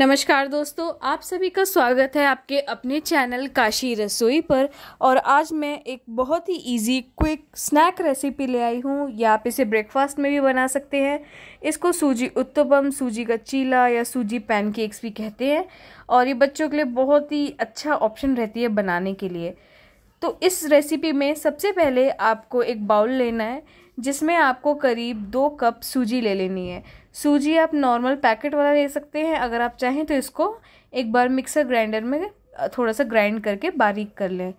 नमस्कार दोस्तों आप सभी का स्वागत है आपके अपने चैनल काशी रसोई पर और आज मैं एक बहुत ही इजी क्विक स्नैक रेसिपी ले आई हूँ या आप इसे ब्रेकफास्ट में भी बना सकते हैं इसको सूजी उत्तपम सूजी का चीला या सूजी पैनकेक्स भी कहते हैं और ये बच्चों के लिए बहुत ही अच्छा ऑप्शन रहती है बनाने के लिए तो इस रेसिपी में सबसे पहले आपको एक बाउल लेना है जिसमें आपको करीब दो कप सूजी ले लेनी है सूजी आप नॉर्मल पैकेट वाला ले सकते हैं अगर आप चाहें तो इसको एक बार मिक्सर ग्राइंडर में थोड़ा सा ग्राइंड करके बारीक कर लें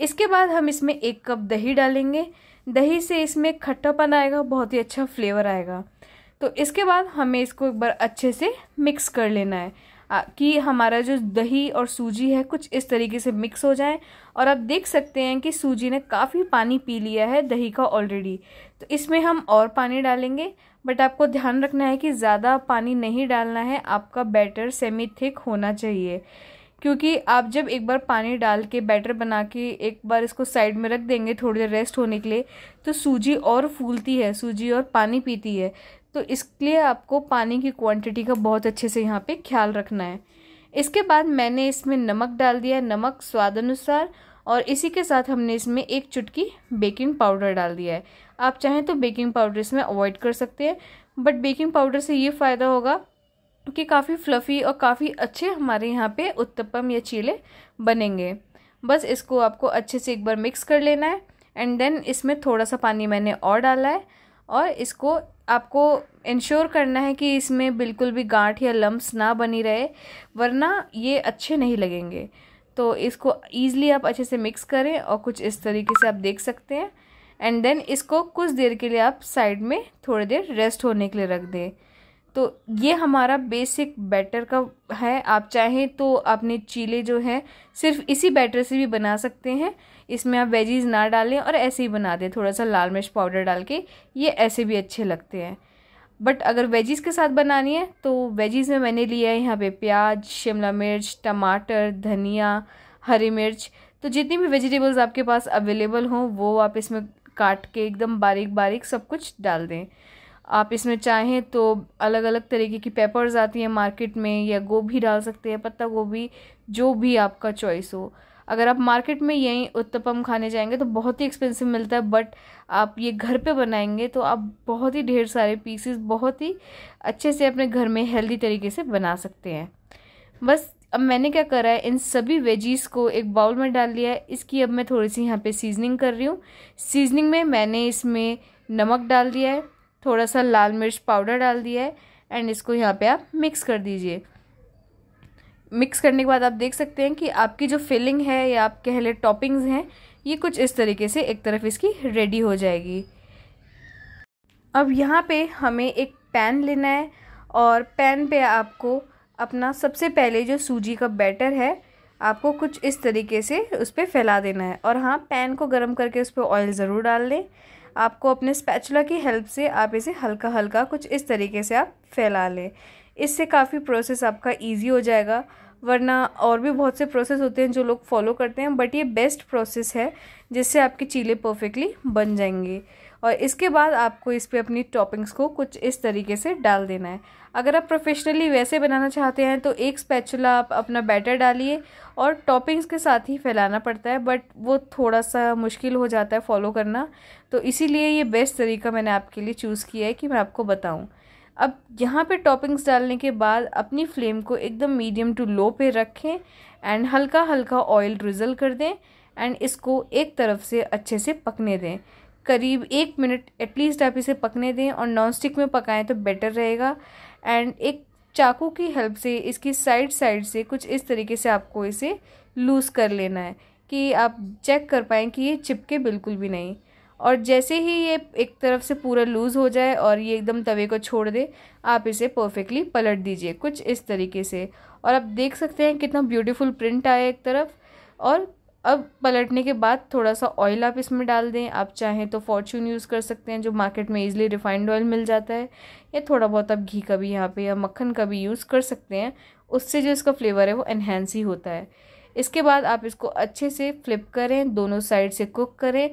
इसके बाद हम इसमें एक कप दही डालेंगे दही से इसमें खट्टापन आएगा बहुत ही अच्छा फ्लेवर आएगा तो इसके बाद हमें इसको एक बार अच्छे से मिक्स कर लेना है कि हमारा जो दही और सूजी है कुछ इस तरीके से मिक्स हो जाए और आप देख सकते हैं कि सूजी ने काफ़ी पानी पी लिया है दही का ऑलरेडी तो इसमें हम और पानी डालेंगे बट आपको ध्यान रखना है कि ज़्यादा पानी नहीं डालना है आपका बैटर सेमी थिक होना चाहिए क्योंकि आप जब एक बार पानी डाल के बैटर बना के एक बार इसको साइड में रख देंगे थोड़ी देर रेस्ट होने के लिए तो सूजी और फूलती है सूजी और पानी पीती है तो इसके लिए आपको पानी की क्वांटिटी का बहुत अच्छे से यहाँ पे ख्याल रखना है इसके बाद मैंने इसमें नमक डाल दिया नमक स्वाद अनुसार और इसी के साथ हमने इसमें एक चुटकी बेकिंग पाउडर डाल दिया है आप चाहें तो बेकिंग पाउडर इसमें अवॉइड कर सकते हैं बट बेकिंग पाउडर से ये फ़ायदा होगा कि काफ़ी फ्लफ़ी और काफ़ी अच्छे हमारे यहाँ पे उत्तपम या चीले बनेंगे बस इसको आपको अच्छे से एक बार मिक्स कर लेना है एंड देन इसमें थोड़ा सा पानी मैंने और डाला है और इसको आपको इंश्योर करना है कि इसमें बिल्कुल भी गांठ या लम्ब ना बनी रहे वरना ये अच्छे नहीं लगेंगे तो इसको ईज़िली आप अच्छे से मिक्स करें और कुछ इस तरीके से आप देख सकते हैं एंड देन इसको कुछ देर के लिए आप साइड में थोड़ी देर रेस्ट होने के लिए रख दें तो ये हमारा बेसिक बैटर का है आप चाहें तो अपने चीले जो हैं सिर्फ इसी बैटर से भी बना सकते हैं इसमें आप वेजीज ना डालें और ऐसे ही बना दें थोड़ा सा लाल मिर्च पाउडर डाल के ये ऐसे भी अच्छे लगते हैं बट अगर वेजीज़ के साथ बनानी है तो वेजीज़ में मैंने लिया है यहाँ पे प्याज शिमला मिर्च टमाटर धनिया हरी मिर्च तो जितनी भी वेजिटेबल्स आपके पास अवेलेबल हों वो आप इसमें काट के एकदम बारीक बारीक सब कुछ डाल दें आप इसमें चाहें तो अलग अलग तरीके की पेपर्स आती हैं मार्केट में या गोभी डाल सकते हैं पत्ता गोभी जो भी आपका चॉइस हो अगर आप मार्केट में यहीं उत्तपम खाने जाएंगे तो बहुत ही एक्सपेंसिव मिलता है बट आप ये घर पे बनाएंगे तो आप बहुत ही ढेर सारे पीसेस बहुत ही अच्छे से अपने घर में हेल्दी तरीके से बना सकते हैं बस अब मैंने क्या करा है इन सभी वेजीज़ को एक बाउल में डाल लिया है इसकी अब मैं थोड़ी सी यहाँ पे सीजनिंग कर रही हूँ सीजनिंग में मैंने इसमें नमक डाल दिया है थोड़ा सा लाल मिर्च पाउडर डाल दिया है एंड इसको यहाँ पे आप मिक्स कर दीजिए मिक्स करने के बाद आप देख सकते हैं कि आपकी जो फिलिंग है या आप कह लें टॉपिंग्स हैं ये कुछ इस तरीके से एक तरफ इसकी रेडी हो जाएगी अब यहाँ पे हमें एक पैन लेना है और पैन पे आपको अपना सबसे पहले जो सूजी का बैटर है आपको कुछ इस तरीके से उस पर फैला देना है और हाँ पैन को गर्म करके उस पर ऑयल ज़रूर डाल दें आपको अपने स्पैचुला की हेल्प से आप इसे हल्का हल्का कुछ इस तरीके से आप फैला लें इससे काफ़ी प्रोसेस आपका इजी हो जाएगा वरना और भी बहुत से प्रोसेस होते हैं जो लोग फॉलो करते हैं बट ये बेस्ट प्रोसेस है जिससे आपके चीले परफेक्टली बन जाएंगे और इसके बाद आपको इस पर अपनी टॉपिंग्स को कुछ इस तरीके से डाल देना है अगर आप प्रोफेशनली वैसे बनाना चाहते हैं तो एक स्पैचुला आप अपना बैटर डालिए और टॉपिंग्स के साथ ही फैलाना पड़ता है बट वो थोड़ा सा मुश्किल हो जाता है फॉलो करना तो इसीलिए ये बेस्ट तरीका मैंने आपके लिए चूज़ किया है कि मैं आपको बताऊँ अब यहाँ पे टॉपिंग्स डालने के बाद अपनी फ्लेम को एकदम मीडियम टू लो पे रखें एंड हल्का हल्का ऑयल रिजल कर दें एंड इसको एक तरफ से अच्छे से पकने दें करीब एक मिनट एटलीस्ट आप इसे पकने दें और नॉन स्टिक में पकाएं तो बेटर रहेगा एंड एक चाकू की हेल्प से इसकी साइड साइड से कुछ इस तरीके से आपको इसे लूज़ कर लेना है कि आप चेक कर पाएँ कि ये चिपके बिल्कुल भी नहीं और जैसे ही ये एक तरफ से पूरा लूज़ हो जाए और ये एकदम तवे को छोड़ दे आप इसे परफेक्टली पलट दीजिए कुछ इस तरीके से और आप देख सकते हैं कितना ब्यूटीफुल प्रिंट आया एक तरफ और अब पलटने के बाद थोड़ा सा ऑयल आप इसमें डाल दें आप चाहें तो फॉर्चून यूज़ कर सकते हैं जो मार्केट में ईजिली रिफाइंड ऑयल मिल जाता है या थोड़ा बहुत आप घी का भी यहाँ पे या मक्खन का भी यूज़ कर सकते हैं उससे जो इसका फ्लेवर है वो एनहेंस ही होता है इसके बाद आप इसको अच्छे से फ्लिप करें दोनों साइड से कुक करें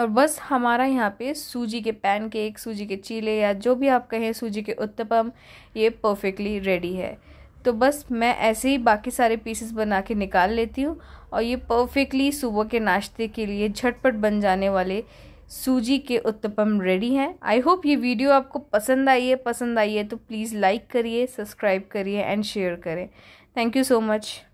और बस हमारा यहाँ पे सूजी के पैन केक सूजी के चीले या जो भी आप कहें सूजी के उत्तपम ये परफेक्टली रेडी है तो बस मैं ऐसे ही बाकी सारे पीसेस बना के निकाल लेती हूँ और ये परफेक्टली सुबह के नाश्ते के लिए झटपट बन जाने वाले सूजी के उत्तपम रेडी हैं आई होप ये वीडियो आपको पसंद आई है पसंद आई है तो प्लीज़ लाइक करिए सब्सक्राइब करिए एंड शेयर करें थैंक यू सो मच